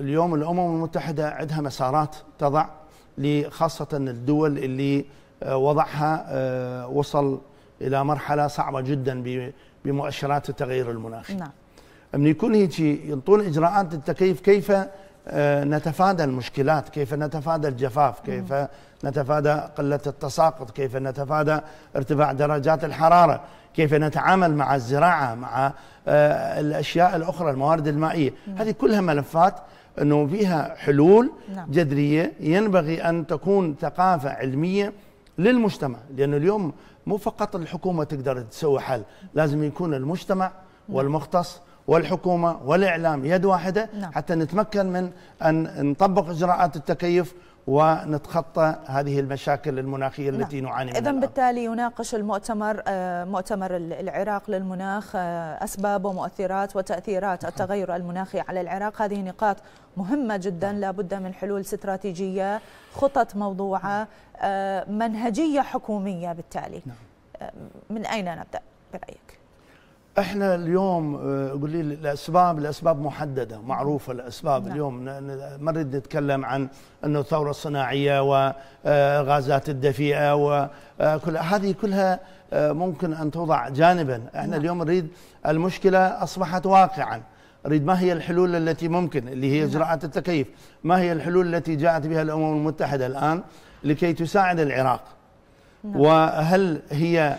اليوم الامم المتحده عندها مسارات تضع خاصه الدول اللي آه، وضعها آه، وصل الى مرحله صعبه جدا بمؤشرات التغير المناخي. نعم. من يكون هيجي ينطون اجراءات التكيف كيف آه، نتفادى المشكلات، كيف نتفادى الجفاف، كيف نتفادى قله التساقط، كيف نتفادى ارتفاع درجات الحراره، كيف نتعامل مع الزراعه، مع الاشياء الاخرى الموارد المائيه، هذه كلها ملفات أنه فيها حلول نعم. جذرية ينبغي أن تكون ثقافة علمية للمجتمع لأنه اليوم مو فقط الحكومة تقدر تسوي حل لازم يكون المجتمع نعم. والمختص والحكومه والاعلام يد واحده نعم. حتى نتمكن من ان نطبق اجراءات التكيف ونتخطى هذه المشاكل المناخية نعم. التي نعم. نعاني منها إذا بالتالي يناقش المؤتمر آه، مؤتمر العراق للمناخ آه، أسباب ومؤثرات وتأثيرات التغير المناخي على العراق هذه نقاط مهمة جدا نعم. لابد من حلول استراتيجية خطط موضوعة آه، منهجية حكومية بالتالي نعم. من أين نبدأ برأيك؟ احنا اليوم آه، قول لي الاسباب الاسباب محدده معروفه الاسباب لا. نعم. اليوم ما نريد نتكلم عن انه الثوره الصناعيه وغازات آه، الدفيئه وكل آه، هذه كلها ممكن ان توضع جانبا احنا لا. نعم. اليوم نريد المشكله اصبحت واقعا نريد ما هي الحلول التي ممكن اللي هي اجراءات نعم. التكيف ما هي الحلول التي جاءت بها الامم المتحده الان لكي تساعد العراق لا. وهل هي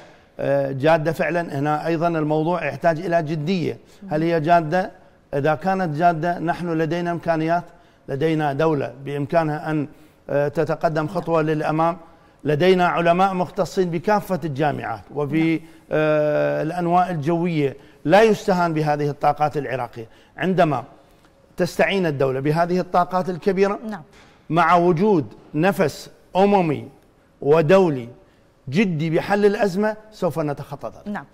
جاده فعلا هنا ايضا الموضوع يحتاج الى جديه هل هي جاده اذا كانت جاده نحن لدينا امكانيات لدينا دوله بامكانها ان آه، تتقدم خطوه للامام لدينا علماء مختصين بكافه الجامعات وفي نعم. آه، الانواء الجويه لا يستهان بهذه الطاقات العراقيه عندما تستعين الدوله بهذه الطاقات الكبيره نعم. مع وجود نفس اممي ودولي جدي بحل الأزمة سوف نتخطى ذلك نعم